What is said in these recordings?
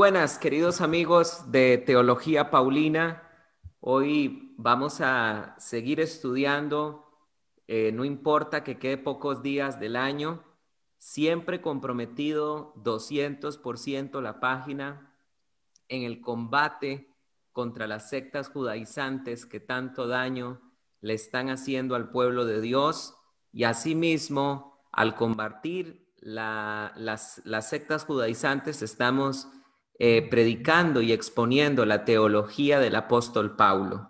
buenas, queridos amigos de Teología Paulina. Hoy vamos a seguir estudiando, eh, no importa que quede pocos días del año, siempre comprometido 200% la página en el combate contra las sectas judaizantes que tanto daño le están haciendo al pueblo de Dios y asimismo al combatir las sectas judaizantes estamos eh, predicando y exponiendo la teología del apóstol Pablo.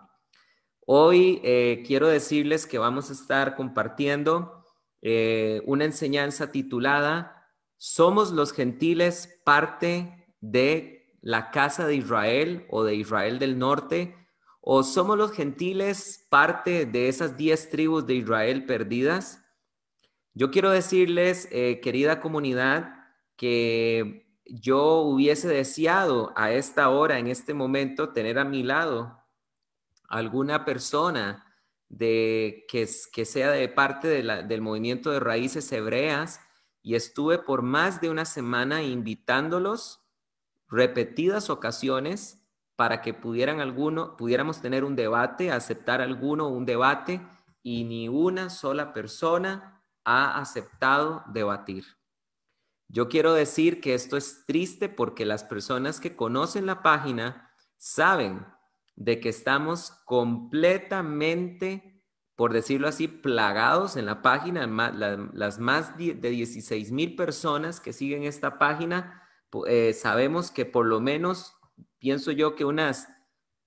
Hoy eh, quiero decirles que vamos a estar compartiendo eh, una enseñanza titulada Somos los gentiles parte de la casa de Israel o de Israel del norte o somos los gentiles parte de esas diez tribus de Israel perdidas. Yo quiero decirles, querida comunidad, que yo hubiese deseado a esta hora, en este momento, tener a mi lado alguna persona que, sea de parte del movimiento de raíces hebreas y estuve por más de una semana invitándolos repetidas ocasiones para que pudieran alguno, pudiéramos tener un debate, aceptar alguno un debate y ni una sola persona ha aceptado debatir. Yo quiero decir que esto es triste porque las personas que conocen la página saben de que estamos completamente, por decirlo así, plagados en la página. Las más de 16 mil personas que siguen esta página, eh, sabemos que por lo menos, pienso yo que unas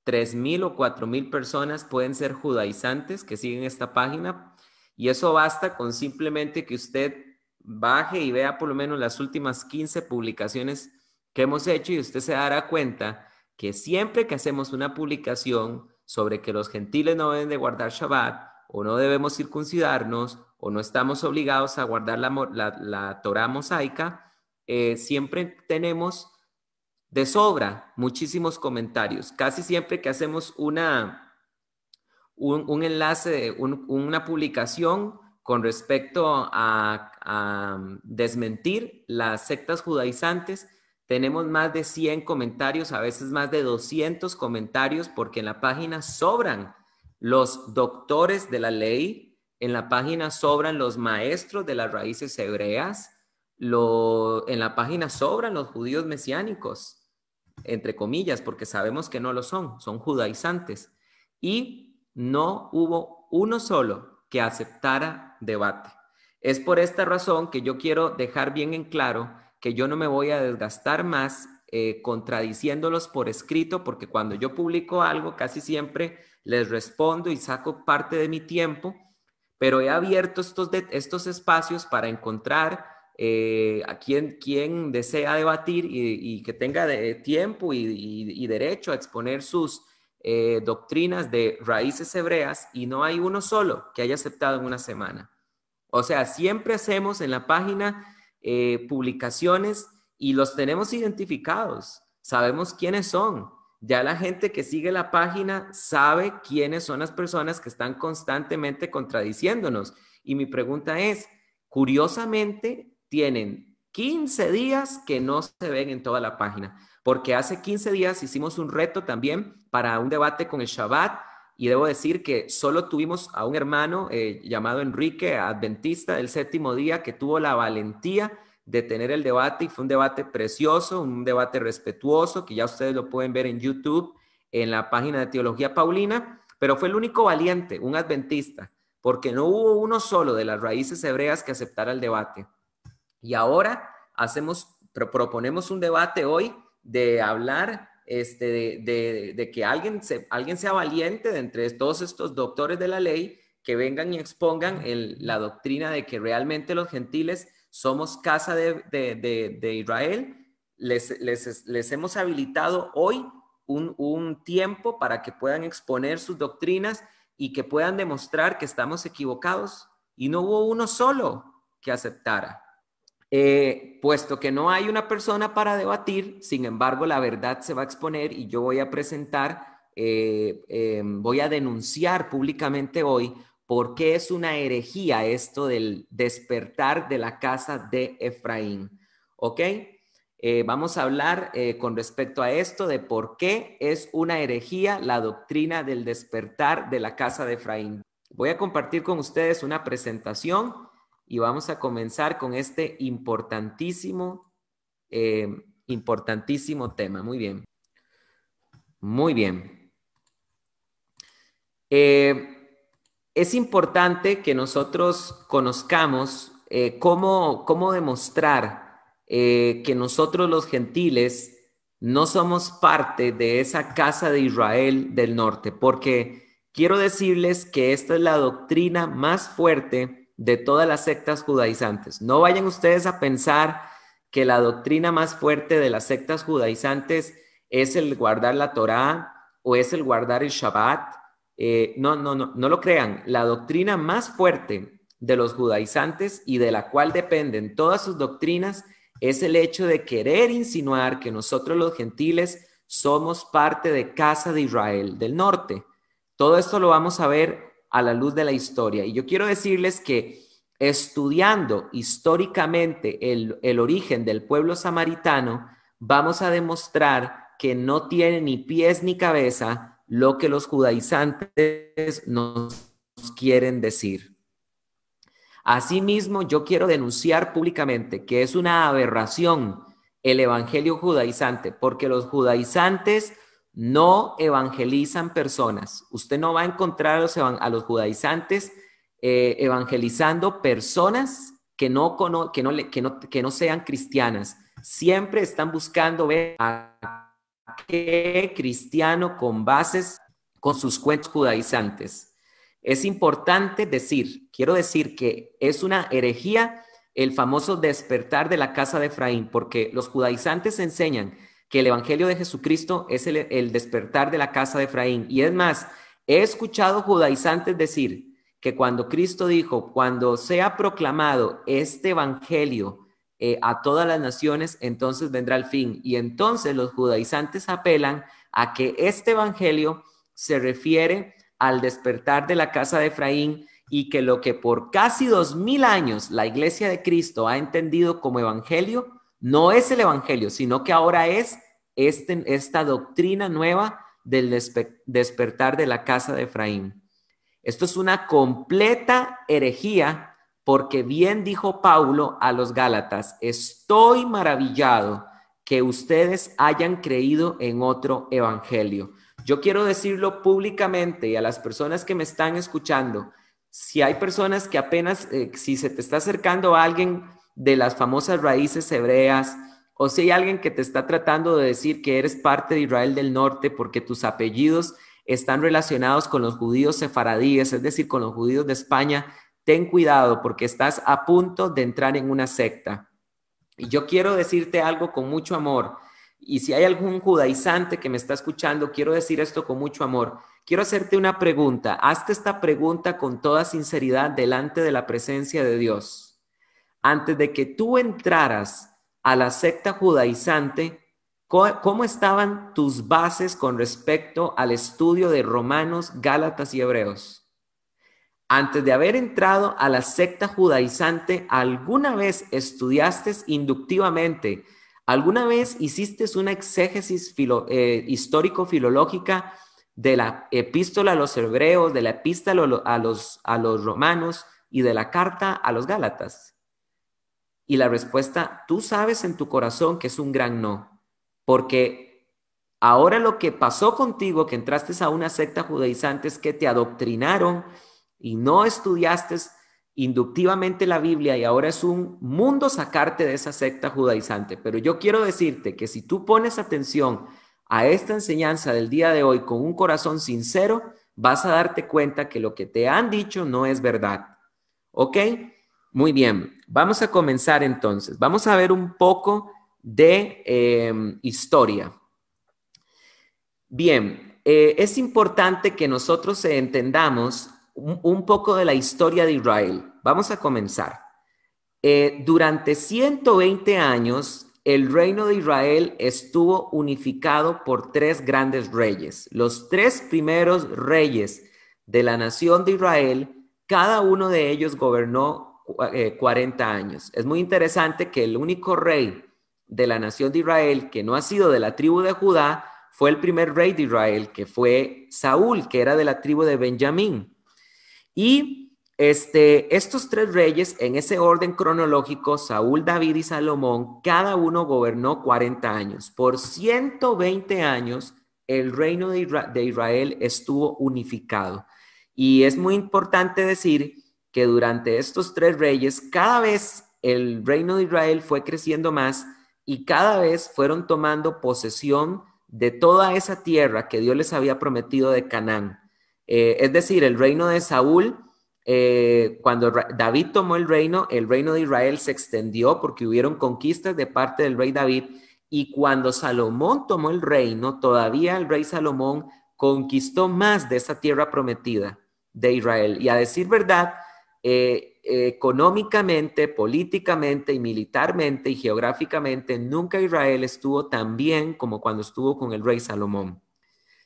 3 mil o 4 mil personas pueden ser judaizantes que siguen esta página. Y eso basta con simplemente que usted baje y vea por lo menos las últimas 15 publicaciones que hemos hecho y usted se dará cuenta que siempre que hacemos una publicación sobre que los gentiles no deben de guardar Shabbat o no debemos circuncidarnos o no estamos obligados a guardar la, la, Torah mosaica, eh, siempre tenemos de sobra muchísimos comentarios. Casi siempre que hacemos una, un, enlace, una publicación con respecto a a mm, desmentir las sectas judaizantes. Tenemos más de 100 comentarios, a veces más de 200 comentarios, porque en la página sobran los doctores de la ley, en la página sobran los maestros de las raíces hebreas, en la página sobran los judíos mesiánicos, entre comillas, porque sabemos que no lo son, son judaizantes. Y no hubo uno solo que aceptara debate. Es por esta razón que yo quiero dejar bien en claro que yo no me voy a desgastar más eh, contradiciéndolos por escrito, porque cuando yo publico algo casi siempre les respondo y saco parte de mi tiempo, pero he abierto estos, estos espacios para encontrar eh, a quien, quien, desea debatir y, que tenga de, tiempo y, derecho a exponer sus eh, doctrinas de raíces hebreas y no hay uno solo que haya aceptado en una semana. O sea, siempre hacemos en la página eh, publicaciones y los tenemos identificados. Sabemos quiénes son. Ya la gente que sigue la página sabe quiénes son las personas que están constantemente contradiciéndonos. Y mi pregunta es, curiosamente, tienen 15 días que no se ven en toda la página, porque hace 15 días hicimos un reto también para un debate con el Shabbat y debo decir que solo tuvimos a un hermano eh, llamado Enrique, adventista del séptimo día, que tuvo la valentía de tener el debate y fue un debate precioso, un debate respetuoso, que ya ustedes lo pueden ver en YouTube, en la página de Teología Paulina, pero fue el único valiente, un adventista, porque no hubo uno solo de las raíces hebreas que aceptara el debate. Y ahora hacemos, proponemos un debate hoy de hablar este, de, que alguien, alguien sea valiente de entre todos estos doctores de la ley que vengan y expongan el, la doctrina de que realmente los gentiles somos casa de, de Israel, les, les, les, hemos habilitado hoy un, un tiempo para que puedan exponer sus doctrinas y que puedan demostrar que estamos equivocados. Y no hubo uno solo que aceptara. Eh, puesto que no hay una persona para debatir, sin embargo, la verdad se va a exponer y yo voy a presentar, eh, eh, voy a denunciar públicamente hoy por qué es una herejía esto del despertar de la casa de Efraín. ¿Ok? vamos a hablar con respecto a esto de por qué es una herejía la doctrina del despertar de la casa de Efraín. Voy a compartir con ustedes una presentación y vamos a comenzar con este importantísimo, eh, importantísimo tema. Muy bien. Muy bien. Eh, es importante que nosotros conozcamos eh, cómo, cómo, demostrar que nosotros los gentiles no somos parte de esa casa de Israel del norte, porque quiero decirles que esta es la doctrina más fuerte de todas las sectas judaizantes. No vayan ustedes a pensar que la doctrina más fuerte de las sectas judaizantes es el guardar la Torá o es el guardar el Shabbat. Eh, no, no, no, no lo crean. La doctrina más fuerte de los judaizantes y de la cual dependen todas sus doctrinas es el hecho de querer insinuar que nosotros los gentiles somos parte de Casa de Israel del Norte. Todo esto lo vamos a ver a la luz de la historia. Y yo quiero decirles que estudiando históricamente el, origen del pueblo samaritano, vamos a demostrar que no tiene ni pies ni cabeza lo que los judaizantes nos quieren decir. Asimismo, yo quiero denunciar públicamente que es una aberración el evangelio judaizante, porque los judaizantes no evangelizan personas. Usted no va a encontrar a los, judaizantes eh, evangelizando personas que no, que, no, que no sean cristianas. Siempre están buscando ver a qué cristiano con bases, con sus cuentos judaizantes. Es importante decir, quiero decir que es una herejía el famoso despertar de la casa de Efraín, porque los judaizantes enseñan que el Evangelio de Jesucristo es el, despertar de la casa de Efraín. Y es más, he escuchado judaizantes decir que cuando Cristo dijo, cuando sea proclamado este Evangelio, eh, a todas las naciones, entonces vendrá el fin. Y entonces los judaizantes apelan a que este evangelio se refiere al despertar de la casa de Efraín y que lo que por casi dos mil años la iglesia de Cristo ha entendido como evangelio, no es el Evangelio, sino que ahora es este, esta doctrina nueva del despertar de la casa de Efraín. Esto es una completa herejía porque bien dijo Paulo a los Gálatas, estoy maravillado que ustedes hayan creído en otro evangelio. Yo quiero decirlo públicamente y a las personas que me están escuchando, si hay personas que apenas, eh, si se te está acercando a alguien de las famosas raíces hebreas, o si hay alguien que te está tratando de decir que eres parte de Israel del Norte porque tus apellidos están relacionados con los judíos sefaradíes, es decir, con los judíos de España, ten cuidado porque estás a punto de entrar en una secta. Y yo quiero decirte algo con mucho amor. Y si hay algún judaizante que me está escuchando, quiero decir esto con mucho amor. Quiero hacerte una pregunta. Hazte esta pregunta con toda sinceridad delante de la presencia de Dios antes de que tú entraras a la secta judaizante, ¿cómo estaban tus bases con respecto al estudio de Romanos, Gálatas y Hebreos? Antes de haber entrado a la secta judaizante, ¿alguna vez estudiaste inductivamente? ¿Alguna vez hiciste una exégesis eh, histórico-filológica de la epístola a los hebreos, de la epístola a los romanos y de la carta a los gálatas? Y la respuesta, tú sabes en tu corazón que es un gran no, porque ahora lo que pasó contigo, que entraste a una secta judaizante, es que te adoctrinaron y no estudiaste inductivamente la Biblia y ahora es un mundo sacarte de esa secta judaizante. Pero yo quiero decirte que si tú pones atención a esta enseñanza del día de hoy con un corazón sincero, vas a darte cuenta que lo que te han dicho no es verdad. ¿Ok? Muy bien, vamos a comenzar entonces. Vamos a ver un poco de em, historia. Bien, eh, es importante que nosotros entendamos un, poco de la historia de Israel. Vamos a comenzar. Eh, durante 120 años, el reino de Israel estuvo unificado por tres grandes reyes. Los tres primeros reyes de la nación de Israel, cada uno de ellos gobernó 40 eh, años. Es muy interesante que el único rey de la nación de Israel que no ha sido de la tribu de Judá fue el primer rey de Israel, que fue Saúl, que era de la tribu de Benjamín. Y este, estos tres reyes, en ese orden cronológico, Saúl, David y Salomón, cada uno gobernó 40 años. Por 120 años, el reino de Israel estuvo unificado. Y es muy importante decir que durante estos tres reyes cada vez el reino de Israel fue creciendo más y cada vez fueron tomando posesión de toda esa tierra que Dios les había prometido de Canaán. Eh, es decir, el reino de Saúl, eh, cuando David tomó el reino, el reino de Israel se extendió porque hubieron conquistas de parte del rey David. Y cuando Salomón tomó el reino, todavía el rey Salomón conquistó más de esa tierra prometida de Israel. Y a decir verdad, eh, económicamente, políticamente y militarmente y geográficamente, nunca Israel estuvo tan bien como cuando estuvo con el rey Salomón.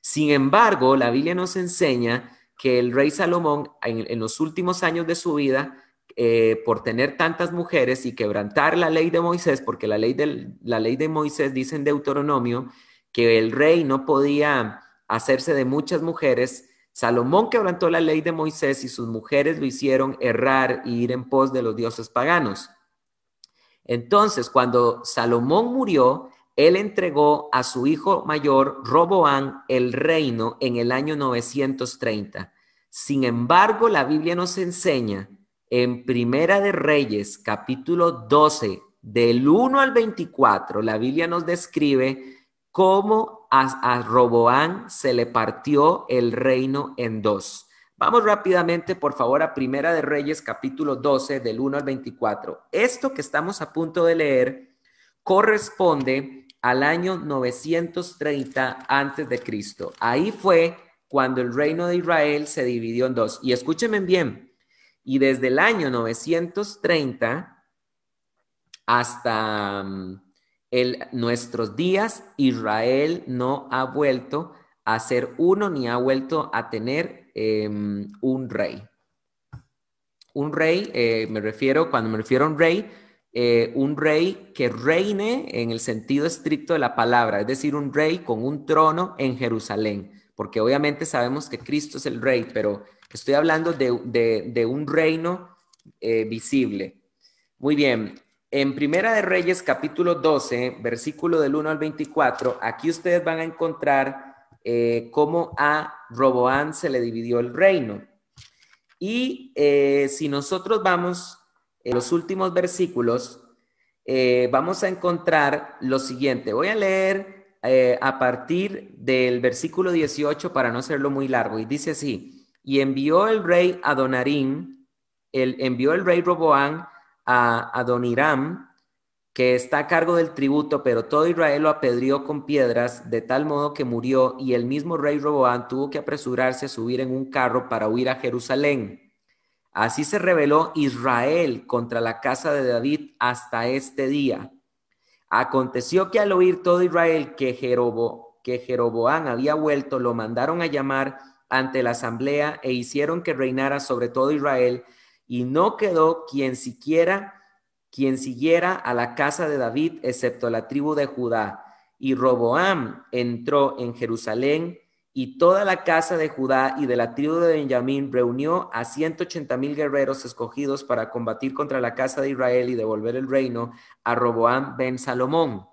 Sin embargo, la Biblia nos enseña que el rey Salomón en, los últimos años de su vida, eh, por tener tantas mujeres y quebrantar la ley de Moisés, porque la ley, de, la ley de Moisés dice en Deuteronomio que el rey no podía hacerse de muchas mujeres, Salomón quebrantó la ley de Moisés y sus mujeres lo hicieron errar e ir en pos de los dioses paganos. Entonces, cuando Salomón murió, él entregó a su hijo mayor, Roboán, el reino en el año 930. Sin embargo, la Biblia nos enseña en Primera de Reyes, capítulo 12, del 1 al 24, la Biblia nos describe cómo a, Roboán se le partió el reino en dos. Vamos rápidamente, por favor, a Primera de Reyes, capítulo 12, del 1 al 24. Esto que estamos a punto de leer corresponde al año 930 antes de Cristo. Ahí fue cuando el reino de Israel se dividió en dos. Y escúchenme bien, y desde el año 930 hasta mm, el, nuestros días, Israel no ha vuelto a ser uno ni ha vuelto a tener em, un rey. Un rey, eh, me refiero, cuando me refiero a un rey, eh, un rey que reine en el sentido estricto de la palabra, es decir, un rey con un trono en Jerusalén, porque obviamente sabemos que Cristo es el rey, pero estoy hablando de un reino eh, visible. Muy bien, en Primera de Reyes, capítulo 12, versículo del 1 al 24, aquí ustedes van a encontrar eh, cómo a Roboán se le dividió el reino. Y eh, si nosotros vamos en los últimos versículos, eh, vamos a encontrar lo siguiente. Voy a leer a partir del versículo 18 para no hacerlo muy largo. Y dice así, y envió el rey Adonarín, el, envió el rey Roboán, a Adoniram, que está a cargo del tributo, pero todo Israel lo apedrió con piedras, de tal modo que murió, y el mismo rey Roboán tuvo que apresurarse a subir en un carro para huir a Jerusalén. Así se rebeló Israel contra la casa de David hasta este día. Aconteció que al oír todo Israel que, Jerobo, que Jeroboán había vuelto, lo mandaron a llamar ante la asamblea e hicieron que reinara sobre todo Israel y no quedó quien siquiera quien siguiera a la casa de David, excepto la tribu de Judá. Y Roboam entró en Jerusalén y toda la casa de Judá y de la tribu de Benjamín reunió a 180 mil guerreros escogidos para combatir contra la casa de Israel y devolver el reino a Roboam ben Salomón.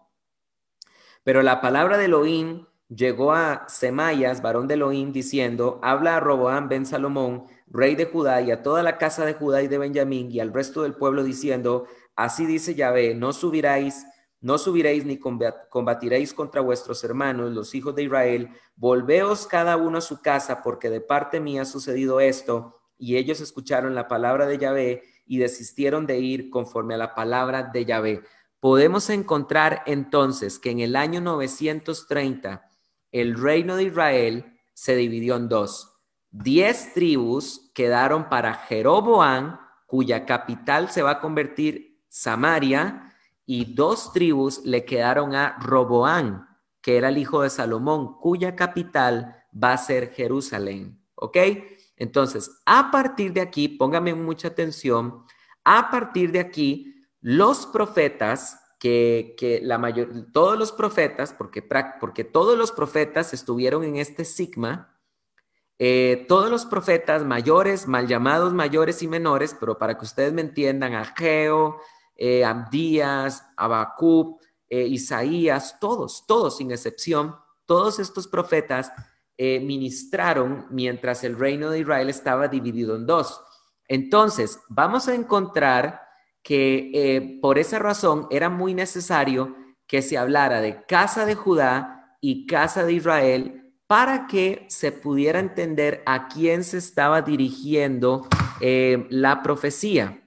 Pero la palabra de Elohim llegó a Semayas, varón de Elohim, diciendo, habla a Roboam ben Salomón rey de Judá, y a toda la casa de Judá y de Benjamín, y al resto del pueblo, diciendo, así dice Yahvé, no subiréis no subiréis ni combatiréis contra vuestros hermanos, los hijos de Israel, volveos cada uno a su casa, porque de parte mía ha sucedido esto. Y ellos escucharon la palabra de Yahvé y desistieron de ir conforme a la palabra de Yahvé. Podemos encontrar entonces que en el año 930 el reino de Israel se dividió en dos Diez tribus quedaron para Jeroboán, cuya capital se va a convertir Samaria, y dos tribus le quedaron a Roboán, que era el hijo de Salomón, cuya capital va a ser Jerusalén. ¿Ok? Entonces, a partir de aquí, póngame mucha atención, a partir de aquí, los profetas, que, la mayor, todos los profetas, porque, porque todos los profetas estuvieron en este sigma, eh, todos los profetas mayores, mal llamados mayores y menores, pero para que ustedes me entiendan, Ageo, eh, Abdías, Abacub, eh, Isaías, todos, todos sin excepción, todos estos profetas eh, ministraron mientras el reino de Israel estaba dividido en dos. Entonces, vamos a encontrar que por esa razón era muy necesario que se hablara de casa de Judá y casa de Israel para que se pudiera entender a quién se estaba dirigiendo eh, la profecía.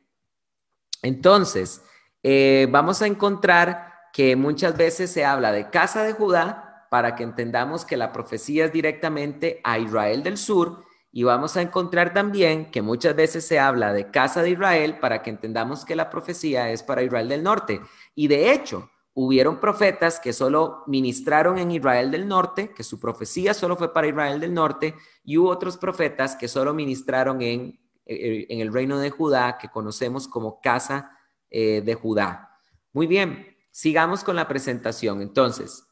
Entonces, eh, vamos a encontrar que muchas veces se habla de casa de Judá para que entendamos que la profecía es directamente a Israel del sur y vamos a encontrar también que muchas veces se habla de casa de Israel para que entendamos que la profecía es para Israel del norte. Y de hecho, hubieron profetas que solo ministraron en Israel del Norte, que su profecía solo fue para Israel del Norte, y hubo otros profetas que solo ministraron en, eh, eh, el reino de Judá, que conocemos como casa eh, de Judá. Muy bien, sigamos con la presentación. Entonces,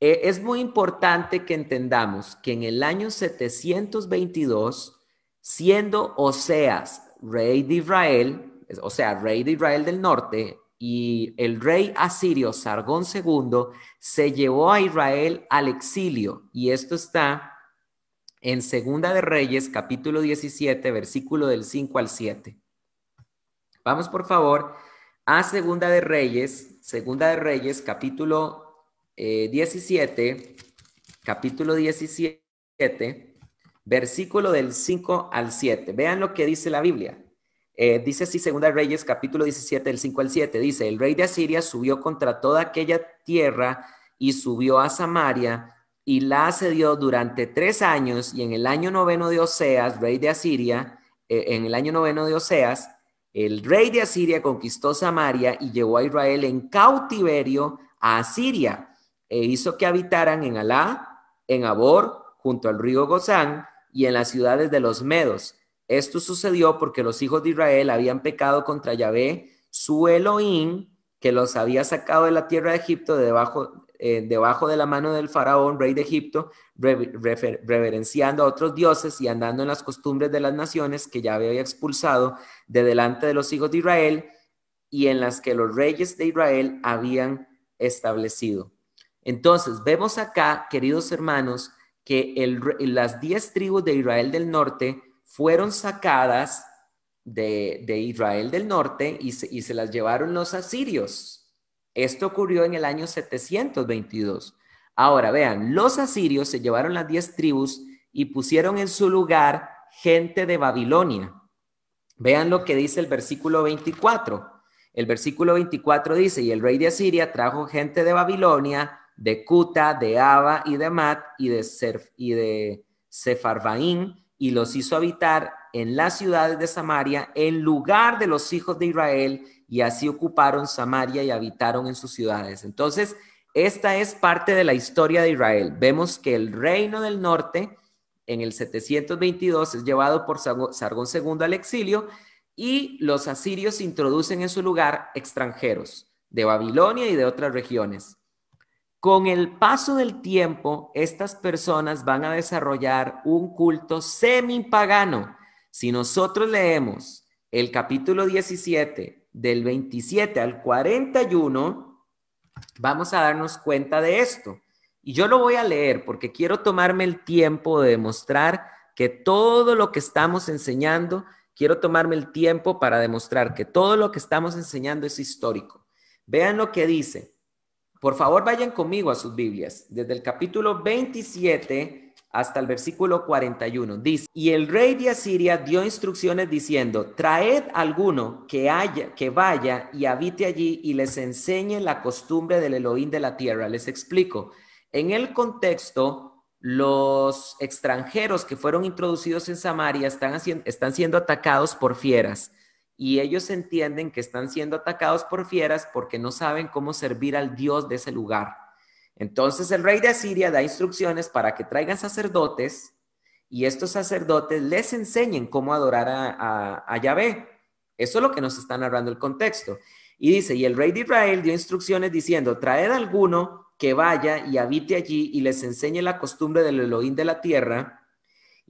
es muy importante que entendamos que en el año 722, siendo Oseas rey de Israel, o sea, rey de Israel del Norte, y el rey asirio Sargón II se llevó a Israel al exilio. Y esto está en Segunda de Reyes, capítulo 17, versículo del 5 al 7. Vamos por favor a Segunda de Reyes, Segunda de Reyes, capítulo 17, eh, capítulo 17, versículo del 5 al 7. Vean lo que dice la Biblia. Eh, dice así, Segunda Reyes, capítulo 17, del 5 al 7, dice, el rey de Asiria subió contra toda aquella tierra y subió a Samaria y la asedió durante tres años y en el año noveno de Oseas, rey de Asiria, eh, en el año noveno de Oseas, el rey de Asiria conquistó Samaria y llevó a Israel en cautiverio a Asiria e hizo que habitaran en Alá, en Abor, junto al río Gozán y en las ciudades de los Medos esto sucedió porque los hijos de Israel habían pecado contra Yahvé, su Elohim, que los había sacado de la tierra de Egipto, debajo, eh, debajo de la mano del faraón, rey de Egipto, reverenciando a otros dioses y andando en las costumbres de las naciones que Yahvé había expulsado de delante de los hijos de Israel y en las que los reyes de Israel habían establecido. Entonces, vemos acá, queridos hermanos, que las diez tribus de Israel del norte fueron sacadas de, Israel del norte y se, las llevaron los asirios. Esto ocurrió en el año 722. Ahora vean, los asirios se llevaron las diez tribus y pusieron en su lugar gente de Babilonia. Vean lo que dice el versículo 24. El versículo 24 dice, y el rey de Asiria trajo gente de Babilonia, de Cuta, de Ava y de Mat y de, y de Sefarvaín, y los hizo habitar en las ciudades de Samaria en lugar de los hijos de Israel y así ocuparon Samaria y habitaron en sus ciudades. Entonces, esta es parte de la historia de Israel. Vemos que el reino del norte en el 722 es llevado por Sargón II al exilio y los asirios introducen en su lugar extranjeros de Babilonia y de otras regiones. Con el paso del tiempo, estas personas van a desarrollar un culto semipagano. Si nosotros leemos el capítulo 17, del 27 al 41, vamos a darnos cuenta de esto. Y yo lo voy a leer porque quiero tomarme el tiempo de demostrar que todo lo que estamos enseñando, quiero tomarme el tiempo para demostrar que todo lo que estamos enseñando es histórico. Vean lo que dice. Por favor, vayan conmigo a sus Biblias, desde el capítulo 27 hasta el versículo 41. Dice, y el rey de Asiria dio instrucciones diciendo, traed alguno que, haya, que vaya y habite allí y les enseñe la costumbre del Elohim de la tierra. Les explico. En el contexto, los extranjeros que fueron introducidos en Samaria están, están siendo atacados por fieras y ellos entienden que están siendo atacados por fieras porque no saben cómo servir al Dios de ese lugar. Entonces el rey de Asiria da instrucciones para que traigan sacerdotes y estos sacerdotes les enseñen cómo adorar a, Yahvé. Eso es lo que nos está narrando el contexto. Y dice, y el rey de Israel dio instrucciones diciendo, traed alguno que vaya y habite allí y les enseñe la costumbre del Elohim de la tierra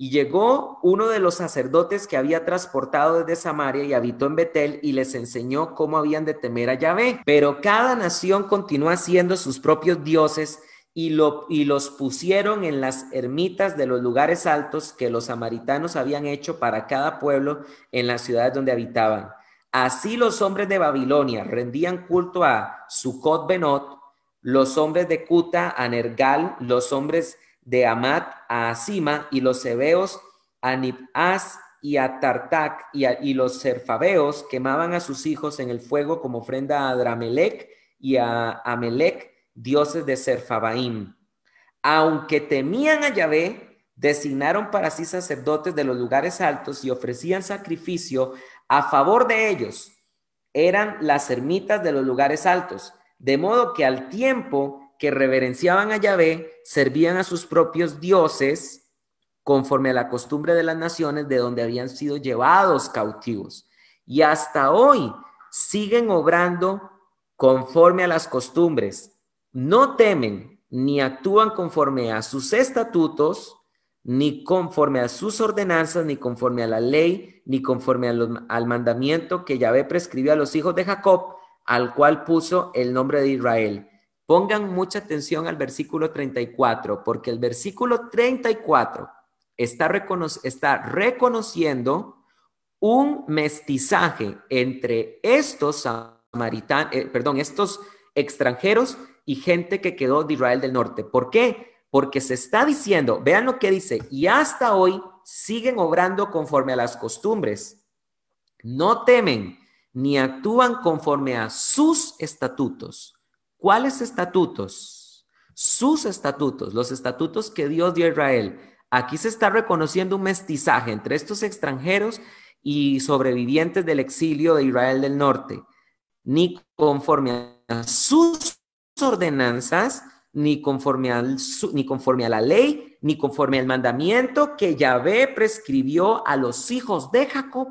y llegó uno de los sacerdotes que había transportado desde Samaria y habitó en Betel y les enseñó cómo habían de temer a Yahvé. Pero cada nación continuó haciendo sus propios dioses y, lo, y los pusieron en las ermitas de los lugares altos que los samaritanos habían hecho para cada pueblo en las ciudades donde habitaban. Así los hombres de Babilonia rendían culto a Sucot Benot, los hombres de Cuta a Nergal, los hombres de de Amat a Asima y los hebeos a Nibaz y a Tartak y, los serfabeos quemaban a sus hijos en el fuego como ofrenda a Adramelech y a Amelec, dioses de Serfabaim. Aunque temían a Yahvé, designaron para sí sacerdotes de los lugares altos y ofrecían sacrificio a favor de ellos. Eran las ermitas de los lugares altos, de modo que al tiempo que reverenciaban a Yahvé, servían a sus propios dioses conforme a la costumbre de las naciones de donde habían sido llevados cautivos. Y hasta hoy siguen obrando conforme a las costumbres. No temen ni actúan conforme a sus estatutos, ni conforme a sus ordenanzas, ni conforme a la ley, ni conforme al mandamiento que Yahvé prescribió a los hijos de Jacob, al cual puso el nombre de Israel Pongan mucha atención al versículo 34, porque el versículo 34 está, está reconociendo un mestizaje entre estos eh, perdón, estos extranjeros y gente que quedó de Israel del norte. ¿Por qué? Porque se está diciendo, vean lo que dice, y hasta hoy siguen obrando conforme a las costumbres, no temen ni actúan conforme a sus estatutos. ¿Cuáles estatutos? Sus estatutos, los estatutos que Dios dio a Israel. Aquí se está reconociendo un mestizaje entre estos extranjeros y sobrevivientes del exilio de Israel del Norte, ni conforme a sus ordenanzas, ni conforme, ni conforme a la ley, ni conforme al mandamiento que Yahvé prescribió a los hijos de Jacob.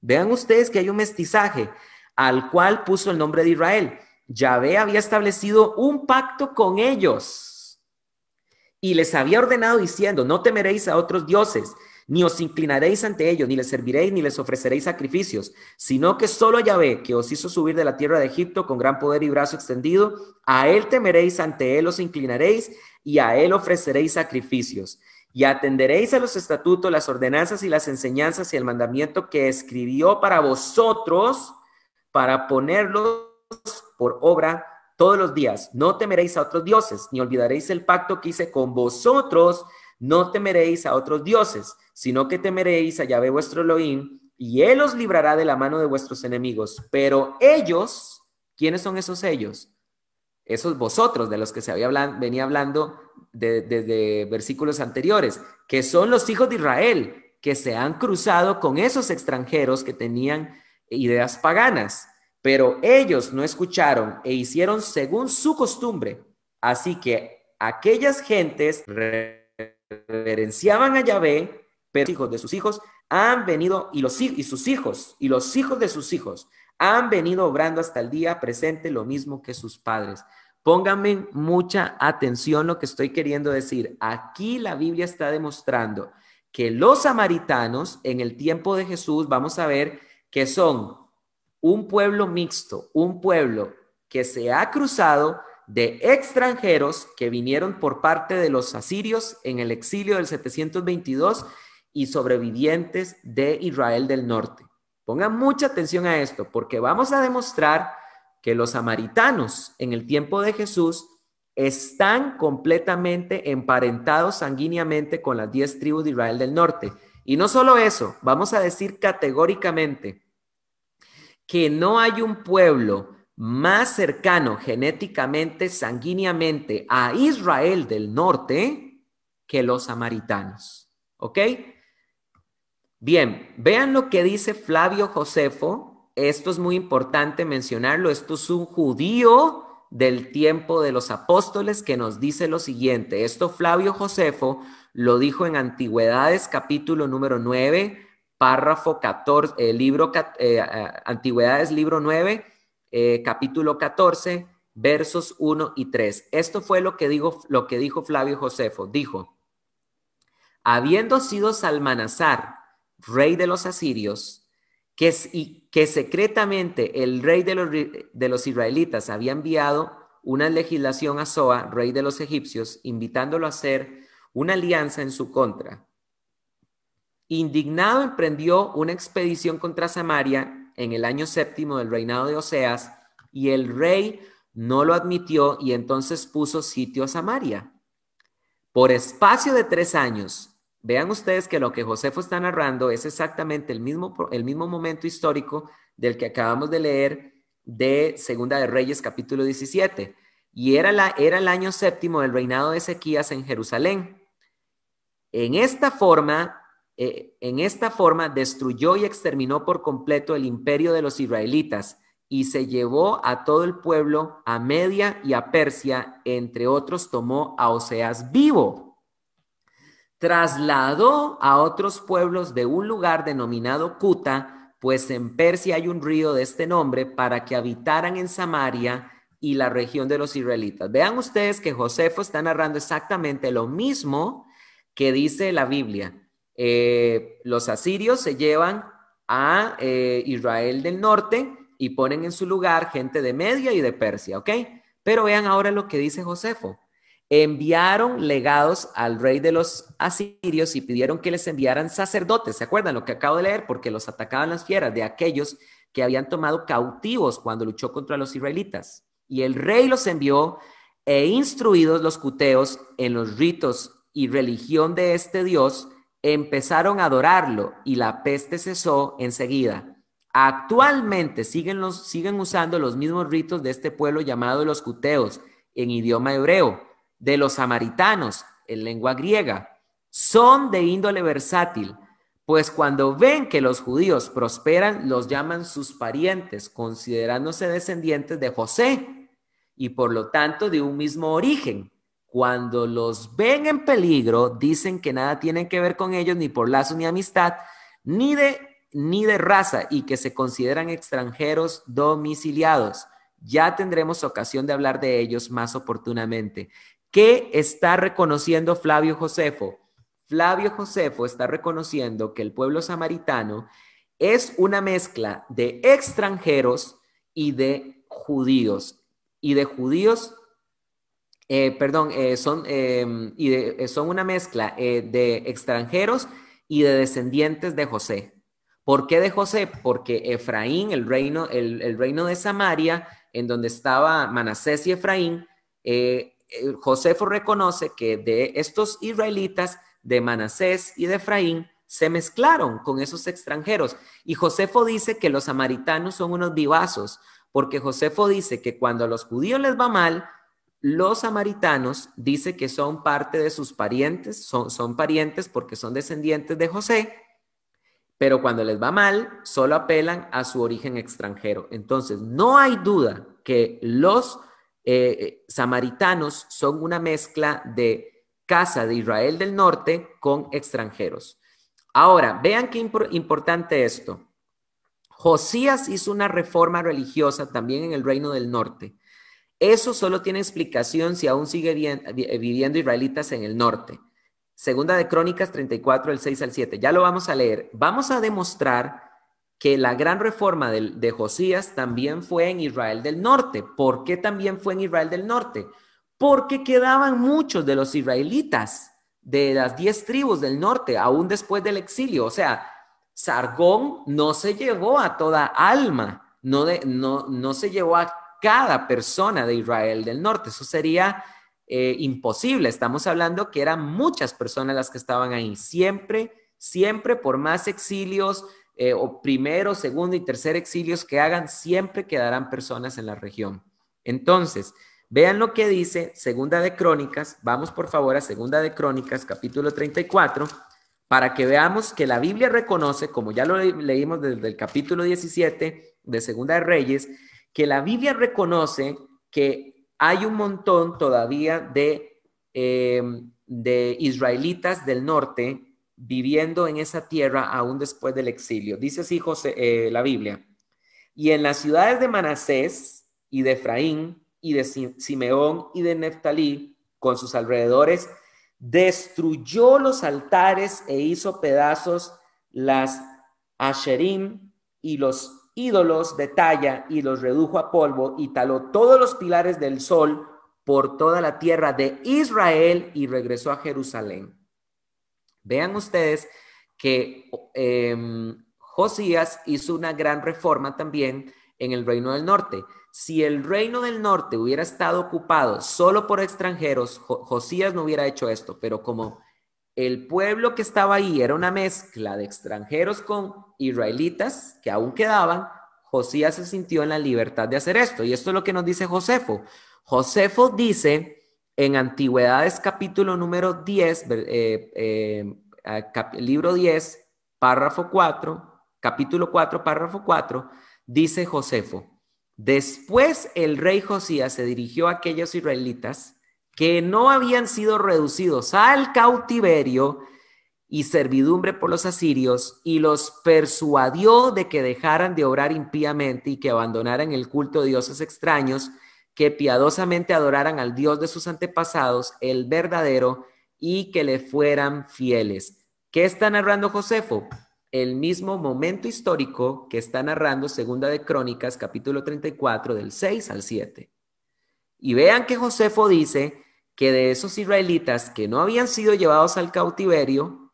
Vean ustedes que hay un mestizaje al cual puso el nombre de Israel. Yahvé había establecido un pacto con ellos y les había ordenado diciendo, no temeréis a otros dioses, ni os inclinaréis ante ellos, ni les serviréis, ni les ofreceréis sacrificios, sino que solo Yahvé, que os hizo subir de la tierra de Egipto con gran poder y brazo extendido, a él temeréis, ante él os inclinaréis y a él ofreceréis sacrificios. Y atenderéis a los estatutos, las ordenanzas y las enseñanzas y el mandamiento que escribió para vosotros para ponerlos por obra todos los días. No temeréis a otros dioses, ni olvidaréis el pacto que hice con vosotros. No temeréis a otros dioses, sino que temeréis a Yahvé vuestro Elohim, y él os librará de la mano de vuestros enemigos. Pero ellos, ¿quiénes son esos ellos? Esos vosotros de los que se había hablan, venía hablando desde versículos anteriores, que son los hijos de Israel, que se han cruzado con esos extranjeros que tenían ideas paganas. Pero ellos no escucharon e hicieron según su costumbre. Así que aquellas gentes reverenciaban a Yahvé, pero hijos de sus hijos han venido, y, los, y sus hijos, y los hijos de sus hijos, han venido obrando hasta el día presente lo mismo que sus padres. Pónganme mucha atención lo que estoy queriendo decir. Aquí la Biblia está demostrando que los samaritanos en el tiempo de Jesús, vamos a ver que son un pueblo mixto, un pueblo que se ha cruzado de extranjeros que vinieron por parte de los asirios en el exilio del 722 y sobrevivientes de Israel del norte. Pongan mucha atención a esto porque vamos a demostrar que los samaritanos en el tiempo de Jesús están completamente emparentados sanguíneamente con las diez tribus de Israel del norte. Y no solo eso, vamos a decir categóricamente que no hay un pueblo más cercano genéticamente, sanguíneamente a Israel del norte que los samaritanos. ¿Ok? Bien, vean lo que dice Flavio Josefo. Esto es muy importante mencionarlo. Esto es un judío del tiempo de los apóstoles que nos dice lo siguiente. Esto Flavio Josefo lo dijo en Antigüedades capítulo número 9, párrafo 14, eh, libro, eh, Antigüedades, libro 9, eh, capítulo 14, versos 1 y 3. Esto fue lo que, lo que dijo Flavio Josefo. Dijo, habiendo sido Salmanazar, rey de los asirios, que, y, que secretamente el rey de los, israelitas había enviado una legislación a Soa, rey de los egipcios, invitándolo a hacer una alianza en su contra indignado emprendió una expedición contra Samaria en el año séptimo del reinado de Oseas y el rey no lo admitió y entonces puso sitio a Samaria. Por espacio de tres años, vean ustedes que lo que Josefo está narrando es exactamente el mismo, el mismo momento histórico del que acabamos de leer de Segunda de Reyes capítulo 17 y era, la, era el año séptimo del reinado de Ezequías en Jerusalén. En esta forma, eh, en esta forma destruyó y exterminó por completo el imperio de los israelitas y se llevó a todo el pueblo a Media y a Persia, entre otros tomó a Oseas vivo. Trasladó a otros pueblos de un lugar denominado Cuta, pues en Persia hay un río de este nombre, para que habitaran en Samaria y la región de los israelitas. Vean ustedes que Josefo está narrando exactamente lo mismo que dice la Biblia eh, los asirios se llevan a eh, Israel del norte y ponen en su lugar gente de Media y de Persia, ¿ok? Pero vean ahora lo que dice Josefo. Enviaron legados al rey de los asirios y pidieron que les enviaran sacerdotes. ¿Se acuerdan lo que acabo de leer? Porque los atacaban las fieras de aquellos que habían tomado cautivos cuando luchó contra los israelitas. Y el rey los envió e instruidos los cuteos en los ritos y religión de este Dios, empezaron a adorarlo y la peste cesó enseguida. Actualmente siguen, los, siguen usando los mismos ritos de este pueblo llamado los cuteos en idioma hebreo, de los samaritanos en lengua griega. Son de índole versátil, pues cuando ven que los judíos prosperan, los llaman sus parientes, considerándose descendientes de José y por lo tanto de un mismo origen cuando los ven en peligro, dicen que nada tienen que ver con ellos, ni por lazo ni amistad, ni de, ni de raza, y que se consideran extranjeros domiciliados. Ya tendremos ocasión de hablar de ellos más oportunamente. ¿Qué está reconociendo Flavio Josefo? Flavio Josefo está reconociendo que el pueblo samaritano es una mezcla de extranjeros y de judíos, y de judíos eh, perdón, eh, son, em, y eh, son una mezcla de extranjeros y de descendientes de José. ¿Por qué de José? Porque Efraín, el reino, el reino de Samaria, en donde estaba Manasés y Efraín, Josefo reconoce que de estos israelitas, de Manasés y de Efraín, se mezclaron con esos extranjeros. Y Josefo dice que los samaritanos son unos vivazos, porque Josefo dice que cuando a los judíos les va mal, los samaritanos dicen que son parte de sus parientes, son, parientes porque son descendientes de José, pero cuando les va mal, solo apelan a su origen extranjero. Entonces, no hay duda que los eh, eh, samaritanos son una mezcla de casa de Israel del norte con extranjeros. Ahora, vean qué importante esto. Josías hizo una reforma religiosa también en el reino del norte. Eso solo tiene explicación si aún sigue viviendo israelitas en el norte. Segunda de Crónicas 34, el 6 al 7. Ya lo vamos a leer. Vamos a demostrar que la gran reforma de, Josías también fue en Israel del norte. ¿Por qué también fue en Israel del norte? Porque quedaban muchos de los israelitas de las diez tribus del norte, aún después del exilio. O sea, Sargón no se llevó a toda alma, no, no, no se llevó a cada persona de Israel del norte. Eso sería eh, imposible. Estamos hablando que eran muchas personas las que estaban ahí. Siempre, siempre, por más exilios eh, o primero, segundo y tercer exilios que hagan, siempre quedarán personas en la región. Entonces, vean lo que dice Segunda de Crónicas. Vamos por favor a Segunda de Crónicas, capítulo 34 para que veamos que la Biblia reconoce, como ya lo leímos desde el capítulo 17 de Segunda de Reyes, que la Biblia reconoce que hay un montón todavía de, em, de israelitas del norte viviendo en esa tierra aún después del exilio. Dice así José, eh, la Biblia. Y en las ciudades de Manasés y de Efraín y de Simeón y de Neftalí, con sus alrededores, destruyó los altares e hizo pedazos las Asherim y los ídolos de talla y los redujo a polvo y taló todos los pilares del sol por toda la tierra de Israel y regresó a Jerusalén. Vean ustedes que em, Josías hizo una gran reforma también en el reino del norte. Si el reino del norte hubiera estado ocupado solo por extranjeros, Josías no hubiera hecho esto, pero como el pueblo que estaba ahí era una mezcla de extranjeros con israelitas que aún quedaban. Josías se sintió en la libertad de hacer esto. Y esto es lo que nos dice Josefo. Josefo dice en Antigüedades capítulo número 10, eh, eh, libro 10, párrafo 4, capítulo 4, párrafo 4, dice Josefo, después el rey Josías se dirigió a aquellos israelitas que no habían sido reducidos al cautiverio y servidumbre por los asirios, y los persuadió de que dejaran de obrar impíamente y que abandonaran el culto de dioses extraños, que piadosamente adoraran al Dios de sus antepasados, el verdadero, y que le fueran fieles. ¿Qué está narrando Josefo? El mismo momento histórico que está narrando Segunda de Crónicas, capítulo 34, del 6 al 7. Y vean que Josefo dice que de esos israelitas que no habían sido llevados al cautiverio,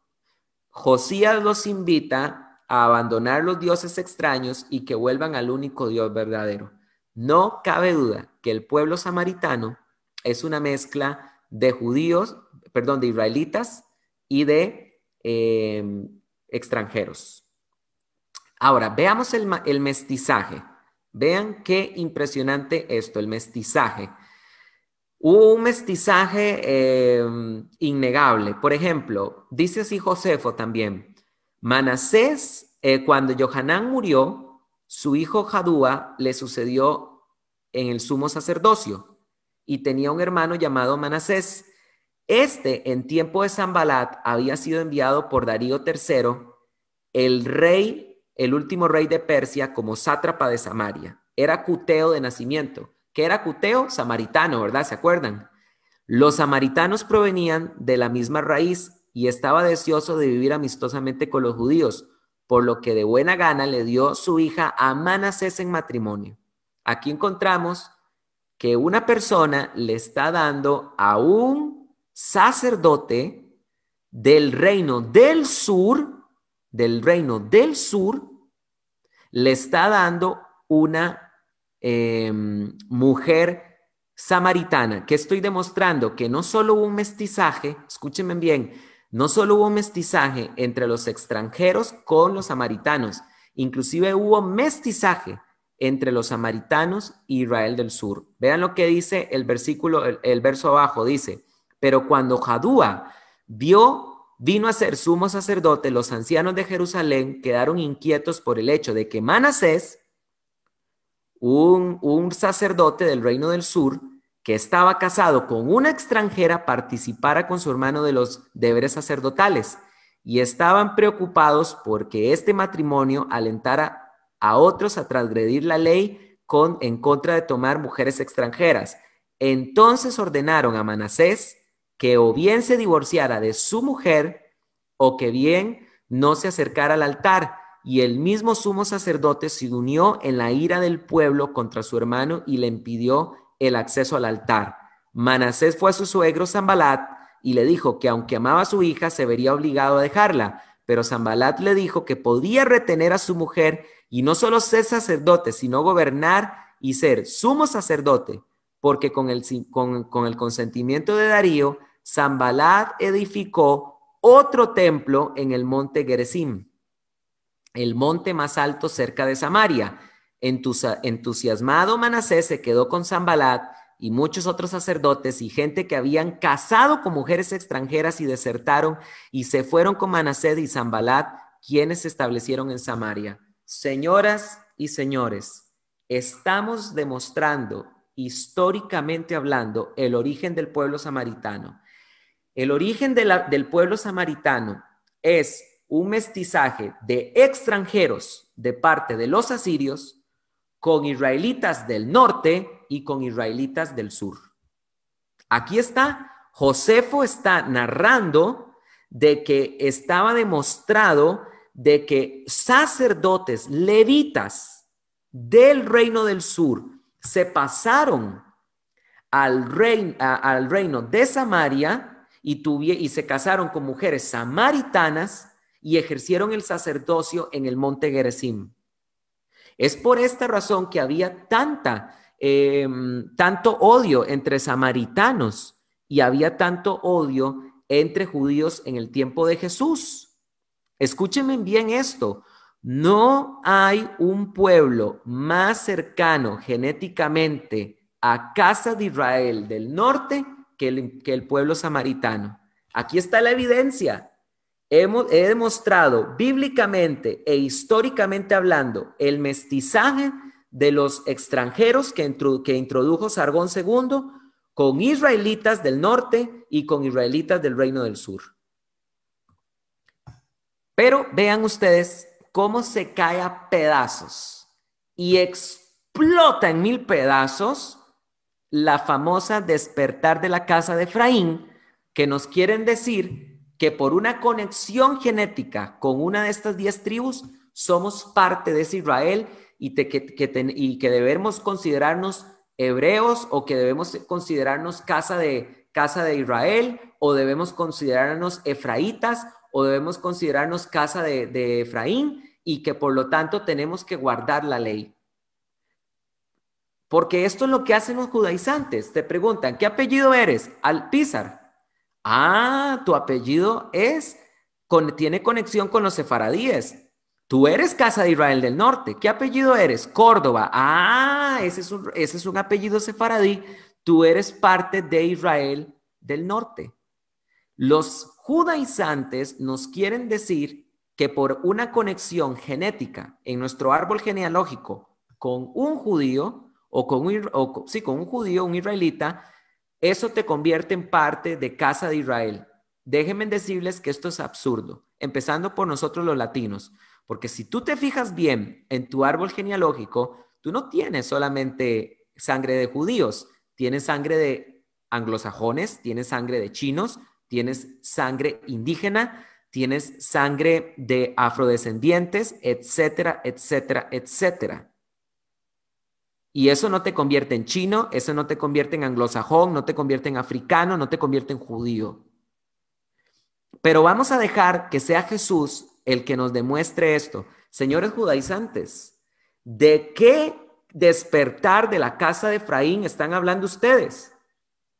Josías los invita a abandonar los dioses extraños y que vuelvan al único Dios verdadero. No cabe duda que el pueblo samaritano es una mezcla de judíos, perdón, de israelitas y de em, extranjeros. Ahora, veamos el, el mestizaje. Vean qué impresionante esto, el mestizaje. Hubo un mestizaje eh, innegable. Por ejemplo, dice así Josefo también, Manasés, eh, cuando Johanán murió, su hijo Jadúa le sucedió en el sumo sacerdocio y tenía un hermano llamado Manasés. Este, en tiempo de Sanbalat, había sido enviado por Darío III, el rey, el último rey de Persia, como sátrapa de Samaria. Era cuteo de nacimiento que era cuteo samaritano, ¿verdad? ¿Se acuerdan? Los samaritanos provenían de la misma raíz y estaba deseoso de vivir amistosamente con los judíos, por lo que de buena gana le dio su hija a Manasés en matrimonio. Aquí encontramos que una persona le está dando a un sacerdote del reino del sur, del reino del sur, le está dando una Em, mujer samaritana, que estoy demostrando que no solo hubo un mestizaje, escúchenme bien, no solo hubo un mestizaje entre los extranjeros con los samaritanos, inclusive hubo mestizaje entre los samaritanos y e Israel del sur. Vean lo que dice el versículo, el, verso abajo, dice, pero cuando Jadúa vio, vino a ser sumo sacerdote, los ancianos de Jerusalén quedaron inquietos por el hecho de que Manasés, un, sacerdote del Reino del Sur que estaba casado con una extranjera participara con su hermano de los deberes sacerdotales y estaban preocupados porque este matrimonio alentara a otros a transgredir la ley en contra de tomar mujeres extranjeras. Entonces ordenaron a Manasés que o bien se divorciara de su mujer o que bien no se acercara al altar y el mismo sumo sacerdote se unió en la ira del pueblo contra su hermano y le impidió el acceso al altar. Manasés fue a su suegro Zambalat y le dijo que aunque amaba a su hija, se vería obligado a dejarla. Pero Zambalat le dijo que podía retener a su mujer y no solo ser sacerdote, sino gobernar y ser sumo sacerdote, porque con el, el consentimiento de Darío, Sambalat edificó otro templo en el monte Geresim el monte más alto cerca de Samaria. Entusiasmado Manasés se quedó con Zambalat y muchos otros sacerdotes y gente que habían casado con mujeres extranjeras y desertaron y se fueron con Manasés y Zambalat, quienes se establecieron en Samaria. Señoras y señores, estamos demostrando, históricamente hablando, el origen del pueblo samaritano. El origen del pueblo samaritano es un mestizaje de extranjeros de parte de los asirios con israelitas del norte y con israelitas del sur. Aquí está, Josefo está narrando de que estaba demostrado de que sacerdotes levitas del reino del sur se pasaron al, reino, al reino de Samaria y, y se casaron con mujeres samaritanas y ejercieron el sacerdocio en el monte Gerizim. Es por esta razón que había tanta, em, tanto odio entre samaritanos y había tanto odio entre judíos en el tiempo de Jesús. Escúchenme bien esto. No hay un pueblo más cercano genéticamente a casa de Israel del norte que el pueblo samaritano. Aquí está la evidencia he demostrado bíblicamente e históricamente hablando el mestizaje de los extranjeros que, que introdujo Sargón II con israelitas del norte y con israelitas del reino del sur. Pero vean ustedes cómo se cae a pedazos y explota en mil pedazos la famosa despertar de la casa de Efraín, que nos quieren decir que por una conexión genética con una de estas diez tribus, somos parte de ese Israel y, que, debemos considerarnos hebreos o que debemos considerarnos casa de, casa de Israel o debemos considerarnos Efraitas, o debemos considerarnos casa de, de Efraín y que por lo tanto tenemos que guardar la ley. Porque esto es lo que hacen los judaizantes. Te preguntan, ¿qué apellido eres? Al Pizar. Ah, tu apellido es, tiene conexión con los sefaradíes. Tú eres Casa de Israel del Norte. ¿Qué apellido eres? Córdoba. Ah, ese es un, apellido sefaradí. Tú eres parte de Israel del Norte. Los judaizantes nos quieren decir que por una conexión genética en nuestro árbol genealógico con un judío o con sí, con un judío, un israelita, eso te convierte en parte de casa de Israel. Déjenme decirles que esto es absurdo, empezando por nosotros los latinos, porque si tú te fijas bien en tu árbol genealógico, tú no tienes solamente sangre de judíos, tienes sangre de anglosajones, tienes sangre de chinos, tienes sangre indígena, tienes sangre de afrodescendientes, etcétera, etcétera, etcétera. Y eso no te convierte en chino, eso no te convierte en anglosajón, no te convierte en africano, no te convierte en judío. Pero vamos a dejar que sea Jesús el que nos demuestre esto. Señores judaizantes, ¿de qué despertar de la casa de Efraín están hablando ustedes?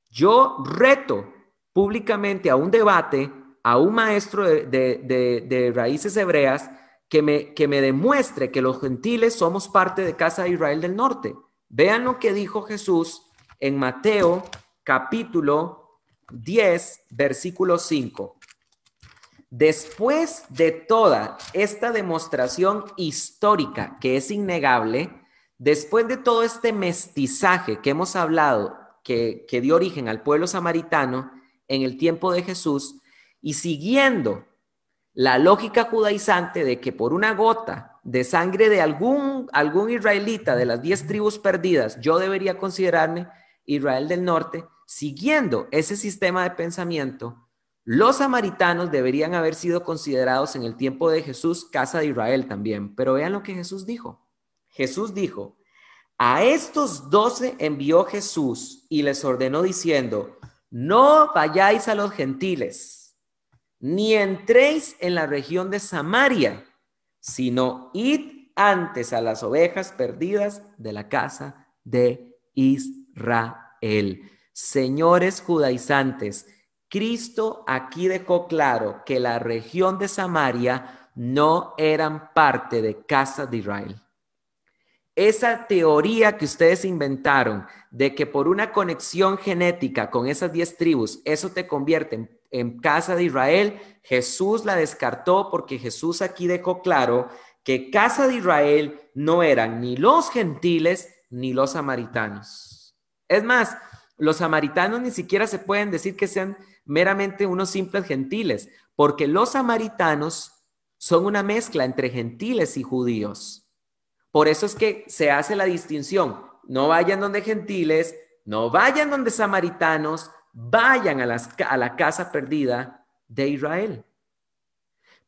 Yo reto públicamente a un debate a un maestro de, raíces hebreas que me, que me demuestre que los gentiles somos parte de casa de Israel del norte. Vean lo que dijo Jesús en Mateo capítulo 10, versículo 5. Después de toda esta demostración histórica que es innegable, después de todo este mestizaje que hemos hablado, que, que dio origen al pueblo samaritano en el tiempo de Jesús, y siguiendo la lógica judaizante de que por una gota de sangre de algún, algún israelita de las diez tribus perdidas, yo debería considerarme Israel del Norte, siguiendo ese sistema de pensamiento, los samaritanos deberían haber sido considerados en el tiempo de Jesús casa de Israel también. Pero vean lo que Jesús dijo. Jesús dijo, a estos doce envió Jesús y les ordenó diciendo, no vayáis a los gentiles ni entréis en la región de Samaria, sino id antes a las ovejas perdidas de la casa de Israel. Señores judaizantes, Cristo aquí dejó claro que la región de Samaria no eran parte de casa de Israel. Esa teoría que ustedes inventaron de que por una conexión genética con esas diez tribus, eso te convierte en en casa de Israel, Jesús la descartó porque Jesús aquí dejó claro que casa de Israel no eran ni los gentiles ni los samaritanos. Es más, los samaritanos ni siquiera se pueden decir que sean meramente unos simples gentiles, porque los samaritanos son una mezcla entre gentiles y judíos. Por eso es que se hace la distinción. No vayan donde gentiles, no vayan donde samaritanos, vayan a, la casa perdida de Israel.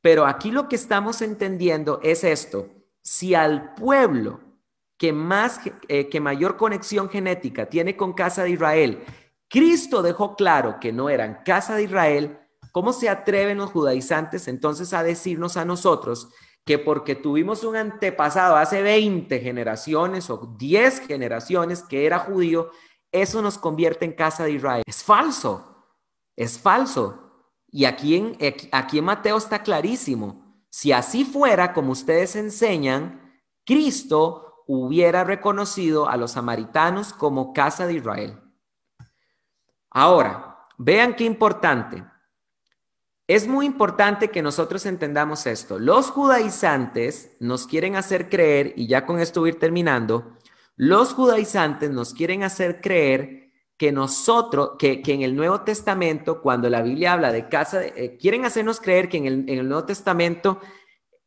Pero aquí lo que estamos entendiendo es esto. Si al pueblo que, más, eh, que mayor conexión genética tiene con casa de Israel, Cristo dejó claro que no eran casa de Israel, ¿cómo se atreven los judaizantes entonces a decirnos a nosotros que porque tuvimos un antepasado hace 20 generaciones o 10 generaciones que era judío, eso nos convierte en casa de Israel. Es falso, es falso. Y aquí en, aquí en Mateo está clarísimo. Si así fuera, como ustedes enseñan, Cristo hubiera reconocido a los samaritanos como casa de Israel. Ahora, vean qué importante. Es muy importante que nosotros entendamos esto. Los judaizantes nos quieren hacer creer, y ya con esto voy a ir terminando, los judaizantes nos quieren hacer creer que nosotros, que, en el Nuevo Testamento, cuando la Biblia habla de casa, eh, quieren hacernos creer que en el, Nuevo Testamento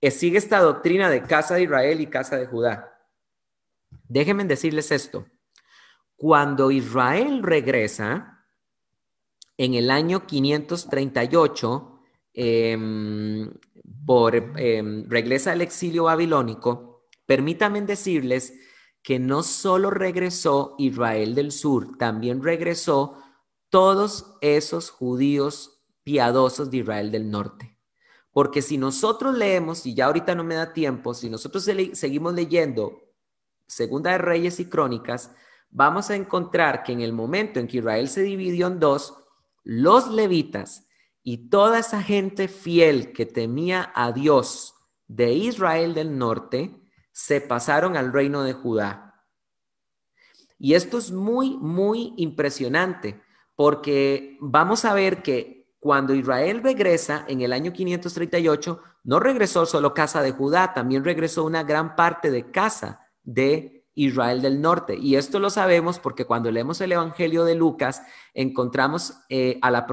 eh, sigue esta doctrina de casa de Israel y casa de Judá. Déjenme decirles esto. Cuando Israel regresa en el año 538, em, por, em, regresa al exilio babilónico, permítanme decirles que no solo regresó Israel del sur, también regresó todos esos judíos piadosos de Israel del norte. Porque si nosotros leemos, y ya ahorita no me da tiempo, si nosotros seguimos leyendo Segunda de Reyes y Crónicas, vamos a encontrar que en el momento en que Israel se dividió en dos, los levitas y toda esa gente fiel que temía a Dios de Israel del norte, se pasaron al reino de Judá. Y esto es muy, muy impresionante, porque vamos a ver que cuando Israel regresa en el año 538, no regresó solo casa de Judá, también regresó una gran parte de casa de Israel del norte. Y esto lo sabemos porque cuando leemos el Evangelio de Lucas, encontramos eh, a, la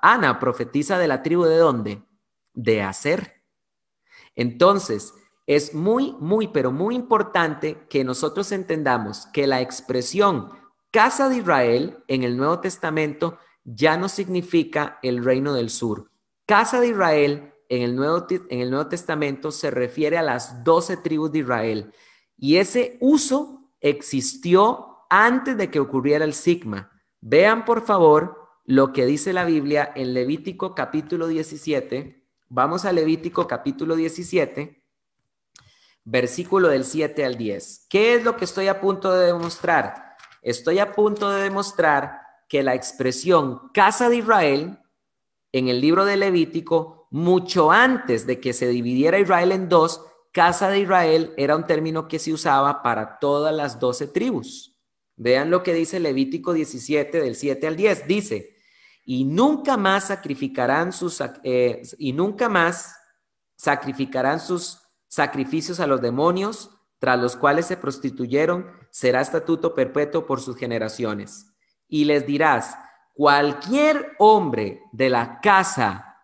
Ana, profetisa de la tribu de dónde? De hacer. Entonces, es muy, muy, pero muy importante que nosotros entendamos que la expresión casa de Israel en el Nuevo Testamento ya no significa el reino del sur. Casa de Israel en el Nuevo, en el Nuevo Testamento se refiere a las doce tribus de Israel. Y ese uso existió antes de que ocurriera el sigma. Vean, por favor, lo que dice la Biblia en Levítico capítulo 17. Vamos a Levítico capítulo 17 versículo del 7 al 10. ¿Qué es lo que estoy a punto de demostrar? Estoy a punto de demostrar que la expresión casa de Israel en el libro de Levítico, mucho antes de que se dividiera Israel en dos, casa de Israel era un término que se usaba para todas las doce tribus. Vean lo que dice Levítico 17 del 7 al 10. Dice, y nunca más sacrificarán sus, eh, y nunca más sacrificarán sus Sacrificios a los demonios, tras los cuales se prostituyeron, será estatuto perpetuo por sus generaciones. Y les dirás, cualquier hombre de la casa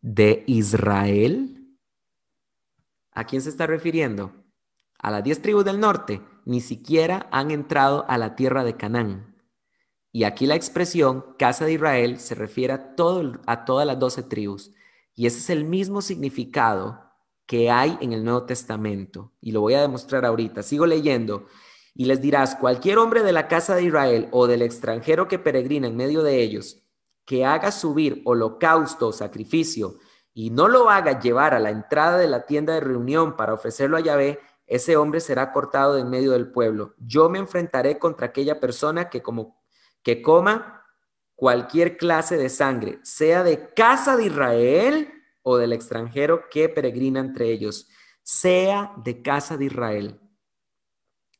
de Israel, ¿a quién se está refiriendo? A las diez tribus del norte, ni siquiera han entrado a la tierra de Canaán. Y aquí la expresión casa de Israel se refiere a, a todas las doce tribus. Y ese es el mismo significado que hay en el Nuevo Testamento. Y lo voy a demostrar ahorita. Sigo leyendo. Y les dirás, cualquier hombre de la casa de Israel o del extranjero que peregrina en medio de ellos, que haga subir holocausto o sacrificio y no lo haga llevar a la entrada de la tienda de reunión para ofrecerlo a Yahvé, ese hombre será cortado en medio del pueblo. Yo me enfrentaré contra aquella persona que como que coma cualquier clase de sangre, sea de casa de Israel o del extranjero que peregrina entre ellos, sea de casa de Israel.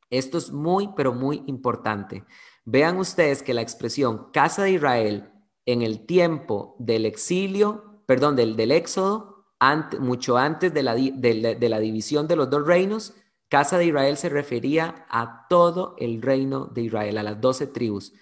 Esto es muy, pero muy importante. Vean ustedes que la expresión casa de Israel en el tiempo del exilio, perdón, del, del éxodo, mucho antes de la división de los dos reinos, casa de Israel se refería a todo el reino de Israel, a las doce tribus.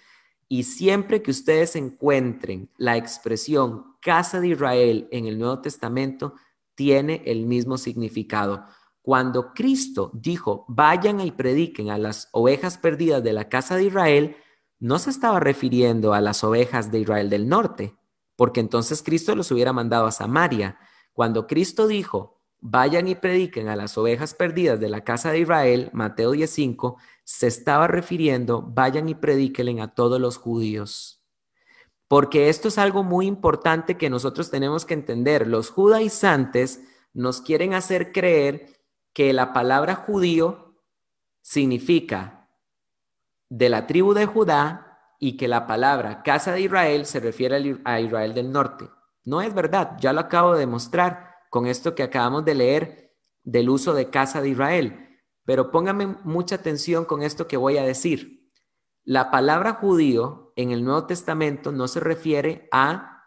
Y siempre que ustedes encuentren la expresión casa de Israel en el Nuevo Testamento, tiene el mismo significado. Cuando Cristo dijo, vayan y prediquen a las ovejas perdidas de la casa de Israel, no se estaba refiriendo a las ovejas de Israel del norte, porque entonces Cristo los hubiera mandado a Samaria. Cuando Cristo dijo, vayan y prediquen a las ovejas perdidas de la casa de Israel, Mateo 15, se estaba refiriendo, vayan y predíquelen a todos los judíos. Porque esto es algo muy importante que nosotros tenemos que entender. Los judaizantes nos quieren hacer creer que la palabra judío significa de la tribu de Judá y que la palabra casa de Israel se refiere a Israel del norte. No es verdad, ya lo acabo de demostrar con esto que acabamos de leer del uso de casa de Israel. Pero póngame mucha atención con esto que voy a decir. La palabra judío en el Nuevo Testamento no se refiere a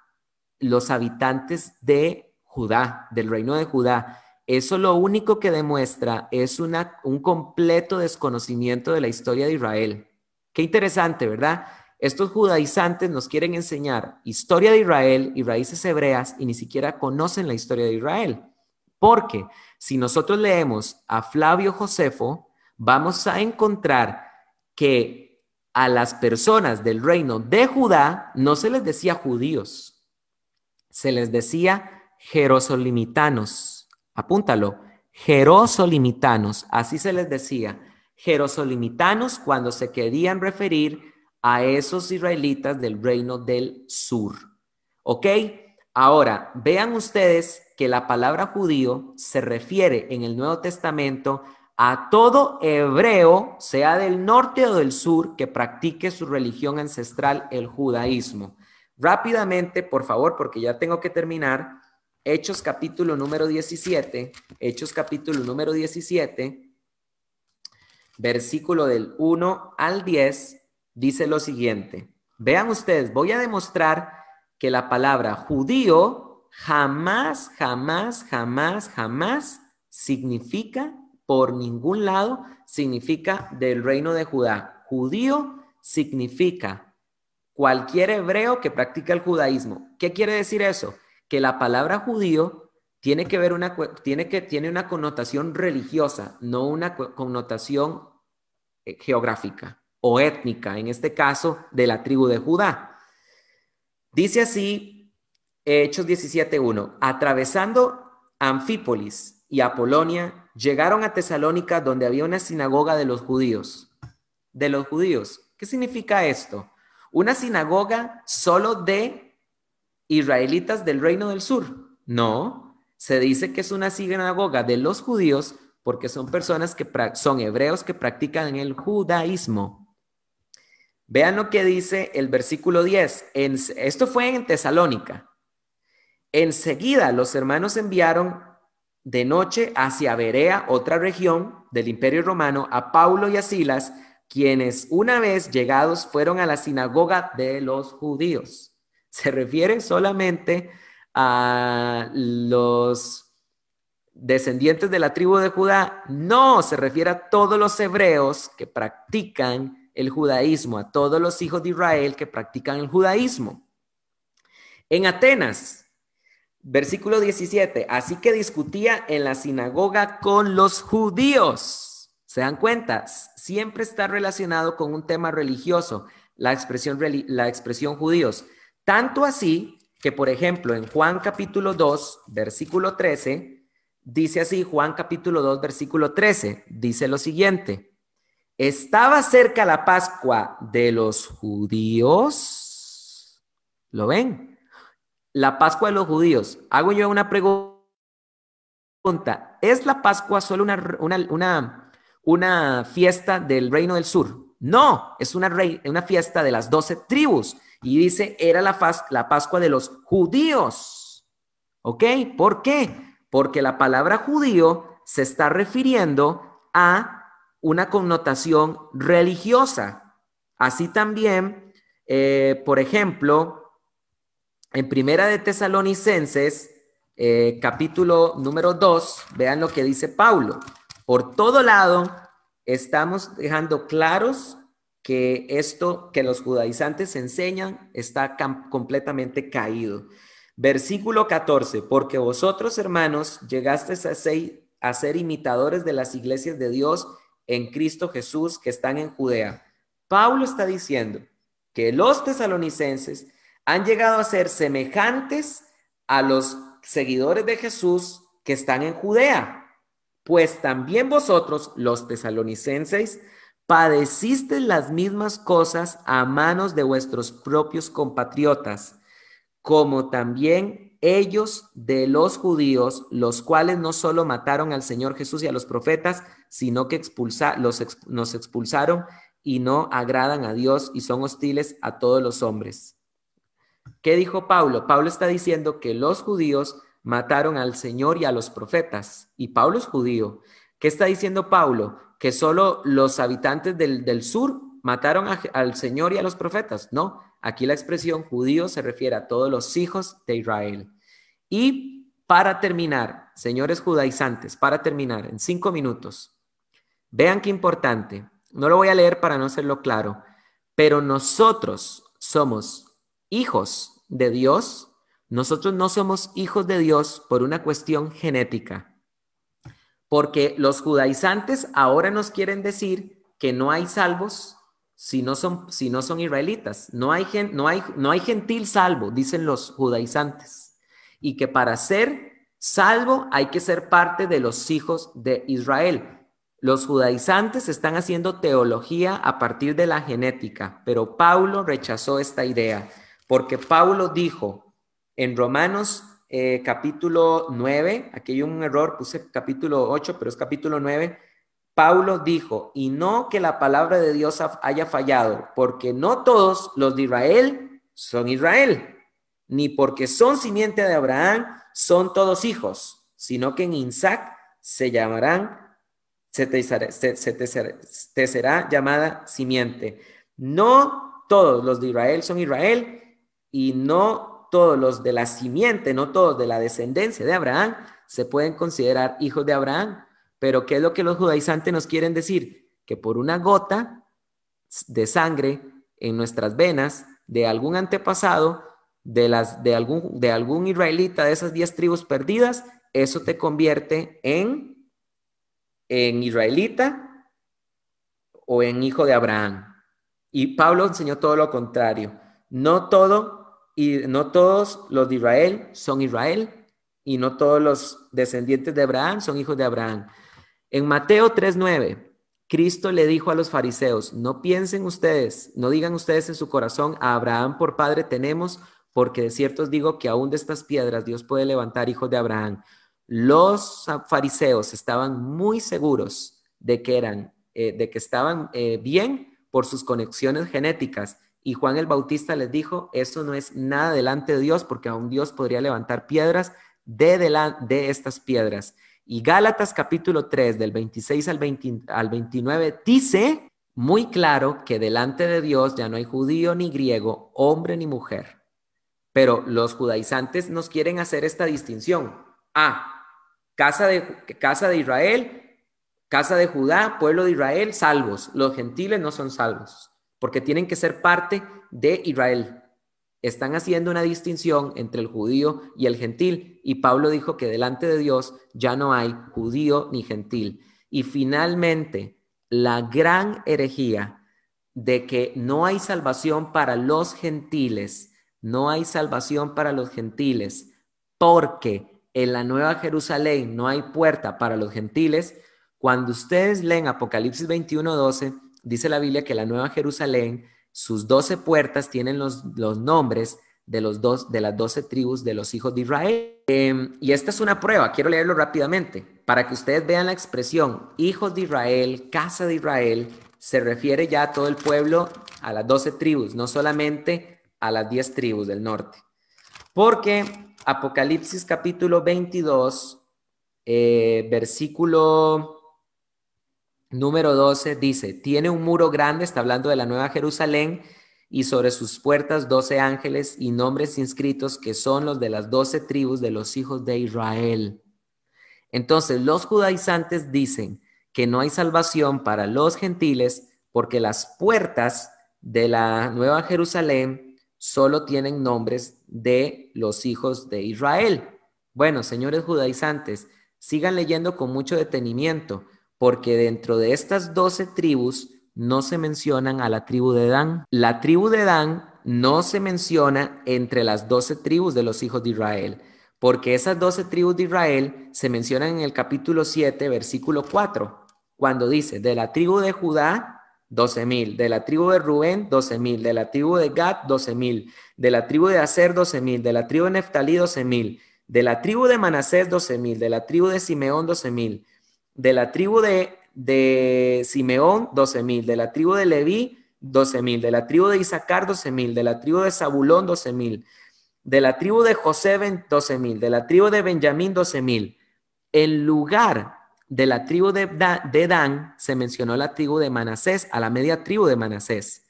los habitantes de Judá, del reino de Judá. Eso lo único que demuestra es un completo desconocimiento de la historia de Israel. Qué interesante, ¿verdad? Estos judaizantes nos quieren enseñar historia de Israel y raíces hebreas y ni siquiera conocen la historia de Israel. ¿Por qué? Si nosotros leemos a Flavio Josefo, vamos a encontrar que a las personas del reino de Judá no se les decía judíos, se les decía jerosolimitanos. Apúntalo, jerosolimitanos, así se les decía, jerosolimitanos cuando se querían referir a esos israelitas del reino del sur. ¿Ok? Ahora, vean ustedes que la palabra judío se refiere en el Nuevo Testamento a todo hebreo, sea del norte o del sur, que practique su religión ancestral, el judaísmo. Rápidamente, por favor, porque ya tengo que terminar, Hechos capítulo número 17, Hechos capítulo número 17, versículo del 1 al 10, dice lo siguiente. Vean ustedes, voy a demostrar que la palabra judío jamás, jamás, jamás, jamás significa por ningún lado, significa del reino de Judá. Judío significa cualquier hebreo que practica el judaísmo. ¿Qué quiere decir eso? Que la palabra judío tiene que ver una tiene que tiene una connotación religiosa, no una connotación eh, geográfica o étnica, en este caso de la tribu de Judá. Dice así Hechos 17.1. Atravesando Anfípolis y Apolonia, llegaron a Tesalónica donde había una sinagoga de los judíos. De los judíos. ¿Qué significa esto? Una sinagoga solo de israelitas del reino del sur. No, se dice que es una sinagoga de los judíos porque son personas que son hebreos que practican el judaísmo. Vean lo que dice el versículo 10. esto fue en Tesalónica. Enseguida los hermanos enviaron de noche hacia Berea, otra región del Imperio Romano, a Paulo y a Silas, quienes una vez llegados fueron a la sinagoga de los judíos. Se refieren solamente a los descendientes de la tribu de Judá. No, se refiere a todos los hebreos que practican el judaísmo, a todos los hijos de Israel que practican el judaísmo. En Atenas, Versículo 17. Así que discutía en la sinagoga con los judíos. ¿Se dan cuenta? Siempre está relacionado con un tema religioso, la expresión, judíos. Tanto así que, por ejemplo, en Juan capítulo 2, versículo 13, dice así, Juan capítulo 2, versículo 13, dice lo siguiente. Estaba cerca la Pascua de los judíos. ¿Lo ven? la Pascua de los judíos. Hago yo una pregunta. ¿Es la Pascua solo una, una, fiesta del reino del sur? No, es una, una fiesta de las doce tribus. Y dice, era la, la Pascua de los judíos. ¿Ok? ¿Por qué? Porque la palabra judío se está refiriendo a una connotación religiosa. Así también, eh, por ejemplo, en Primera de Tesalonicenses, eh, capítulo número 2, vean lo que dice Pablo. Por todo lado, estamos dejando claros que esto que los judaizantes enseñan está completamente caído. Versículo 14, porque vosotros hermanos llegasteis a, ser, a ser imitadores de las iglesias de Dios en Cristo Jesús que están en Judea. Pablo está diciendo que los tesalonicenses han llegado a ser semejantes a los seguidores de Jesús que están en Judea, pues también vosotros, los tesalonicenses, padecisteis las mismas cosas a manos de vuestros propios compatriotas, como también ellos de los judíos, los cuales no solo mataron al Señor Jesús y a los profetas, sino que los nos expulsaron y no agradan a Dios y son hostiles a todos los hombres. ¿Qué dijo Pablo? Pablo está diciendo que los judíos mataron al Señor y a los profetas, y Pablo es judío. ¿Qué está diciendo Pablo? Que solo los habitantes del, sur mataron al Señor y a los profetas. No, aquí la expresión judío se refiere a todos los hijos de Israel. Y para terminar, señores judaizantes, para terminar, en cinco minutos, vean qué importante. No lo voy a leer para no hacerlo claro, pero nosotros somos hijos de Dios, nosotros no somos hijos de Dios por una cuestión genética. Porque los judaizantes ahora nos quieren decir que no hay salvos si no son, si no son israelitas. No hay, no, hay, no hay gentil salvo, dicen los judaizantes. Y que para ser salvo hay que ser parte de los hijos de Israel. Los judaizantes están haciendo teología a partir de la genética, pero Pablo rechazó esta idea. Porque Pablo dijo en Romanos eh, capítulo 9, aquí hay un error, puse capítulo 8, pero es capítulo 9. Pablo dijo, y no que la palabra de Dios haya fallado, porque no todos los de Israel son Israel, ni porque son simiente de Abraham son todos hijos, sino que en Isaac se llamarán, se te será llamada simiente. No todos los de Israel son Israel, y no todos los de la simiente, no todos de la descendencia de Abraham, se pueden considerar hijos de Abraham. Pero ¿qué es lo que los judaizantes nos quieren decir? Que por una gota de sangre en nuestras venas de algún antepasado, de, las, de, algún, de algún israelita de esas diez tribus perdidas, eso te convierte en, en israelita o en hijo de Abraham. Y Pablo enseñó todo lo contrario. No todo y no todos los de Israel son Israel, y no todos los descendientes de Abraham son hijos de Abraham. En Mateo 3:9, Cristo le dijo a los fariseos, no piensen ustedes, no digan ustedes en su corazón, a Abraham por padre tenemos, porque de cierto os digo que aún de estas piedras Dios puede levantar hijos de Abraham. Los fariseos estaban muy seguros de que eran, eh, de que estaban eh, bien por sus conexiones genéticas y Juan el Bautista les dijo, eso no es nada delante de Dios, porque aún Dios podría levantar piedras de, de estas piedras. Y Gálatas capítulo 3, del 26 al, al 29, dice muy claro que delante de Dios ya no hay judío ni griego, hombre ni mujer. Pero los judaizantes nos quieren hacer esta distinción. a casa de, casa de Israel, casa de Judá, pueblo de Israel, salvos. Los gentiles no son salvos porque tienen que ser parte de Israel. Están haciendo una distinción entre el judío y el gentil, y Pablo dijo que delante de Dios ya no hay judío ni gentil. Y finalmente, la gran herejía de que no hay salvación para los gentiles, no hay salvación para los gentiles, porque en la Nueva Jerusalén no hay puerta para los gentiles. Cuando ustedes leen Apocalipsis 21, 12, dice la Biblia que la Nueva Jerusalén, sus doce puertas tienen los, nombres de, los dos, de las doce tribus de los hijos de Israel. Em, y esta es una prueba, quiero leerlo rápidamente, para que ustedes vean la expresión hijos de Israel, casa de Israel, se refiere ya a todo el pueblo, a las doce tribus, no solamente a las diez tribus del norte. Porque Apocalipsis capítulo 22, eh, versículo Número 12 dice, tiene un muro grande, está hablando de la Nueva Jerusalén, y sobre sus puertas doce ángeles y nombres inscritos que son los de las doce tribus de los hijos de Israel. Entonces los judaizantes dicen que no hay salvación para los gentiles porque las puertas de la Nueva Jerusalén solo tienen nombres de los hijos de Israel. Bueno, señores judaizantes, sigan leyendo con mucho detenimiento porque dentro de estas doce tribus no se mencionan a la tribu de Dan. La tribu de Dan no se menciona entre las doce tribus de los hijos de Israel, porque esas doce tribus de Israel se mencionan en el capítulo 7, versículo 4, cuando dice, de la tribu de Judá, doce mil, de la tribu de Rubén, doce mil, de la tribu de Gad, doce mil, de la tribu de Aser, doce mil, de la tribu de Neftalí, doce mil, de la tribu de Manasés, doce mil, de la tribu de Simeón, doce mil, de la tribu de, de Simeón, 12.000, de la tribu de Leví, 12.000, de la tribu de Isaacar, 12.000, de la tribu de Zabulón, 12.000, de la tribu de José, 12.000, de la tribu de Benjamín, 12.000. En lugar de la tribu de, Dan, se mencionó la tribu de Manasés, a la media tribu de Manasés.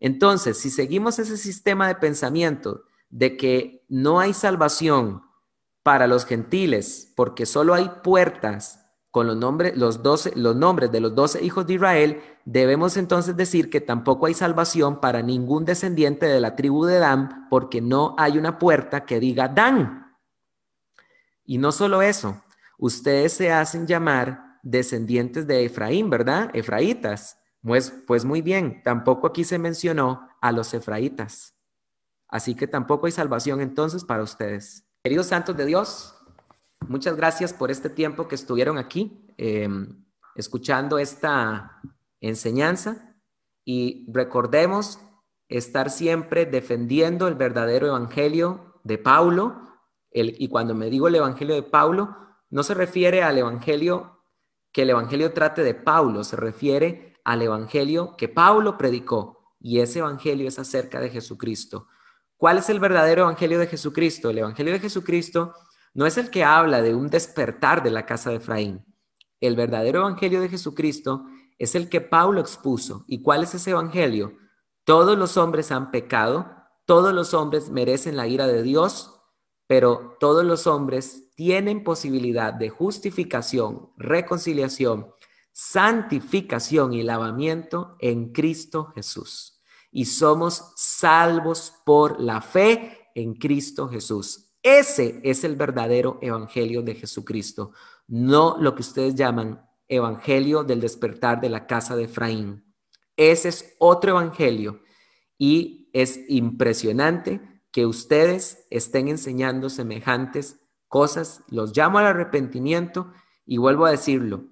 Entonces, si seguimos ese sistema de pensamiento de que no hay salvación para los gentiles, porque solo hay puertas con los nombres, los, 12, los nombres de los doce hijos de Israel, debemos entonces decir que tampoco hay salvación para ningún descendiente de la tribu de Dan, porque no hay una puerta que diga Dan. Y no solo eso, ustedes se hacen llamar descendientes de Efraín, ¿verdad? Efraítas. Pues, pues muy bien, tampoco aquí se mencionó a los efraítas. Así que tampoco hay salvación entonces para ustedes. Queridos santos de Dios, Muchas gracias por este tiempo que estuvieron aquí em, escuchando esta enseñanza y recordemos estar siempre defendiendo el verdadero evangelio de Paulo. y cuando me digo el evangelio de Paulo, no se refiere al evangelio que el evangelio trate de Paulo, se refiere al evangelio que Paulo predicó. Y ese evangelio es acerca de Jesucristo. ¿Cuál es el verdadero evangelio de Jesucristo? El evangelio de Jesucristo no es el que habla de un despertar de la casa de Efraín. El verdadero evangelio de Jesucristo es el que Pablo expuso. ¿Y cuál es ese evangelio? Todos los hombres han pecado, todos los hombres merecen la ira de Dios, pero todos los hombres tienen posibilidad de justificación, reconciliación, santificación y lavamiento en Cristo Jesús. Y somos salvos por la fe en Cristo Jesús. Ese es el verdadero evangelio de Jesucristo, no lo que ustedes llaman evangelio del despertar de la casa de Efraín. Ese es otro evangelio y es impresionante que ustedes estén enseñando semejantes cosas. Los llamo al arrepentimiento y vuelvo a decirlo.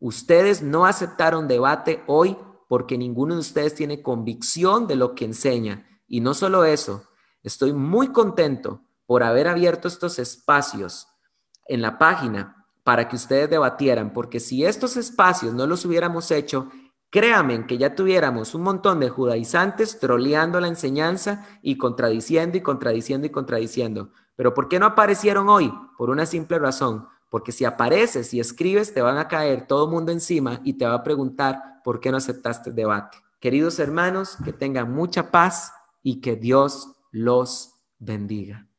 Ustedes no aceptaron debate hoy porque ninguno de ustedes tiene convicción de lo que enseña. Y no solo eso, estoy muy contento por haber abierto estos espacios en la página para que ustedes debatieran, porque si estos espacios no los hubiéramos hecho, créanme que ya tuviéramos un montón de judaizantes troleando la enseñanza y contradiciendo y contradiciendo y contradiciendo. Pero ¿por qué no aparecieron hoy? Por una simple razón, porque si apareces y escribes te van a caer todo el mundo encima y te va a preguntar por qué no aceptaste el debate. Queridos hermanos, que tengan mucha paz y que Dios los bendiga.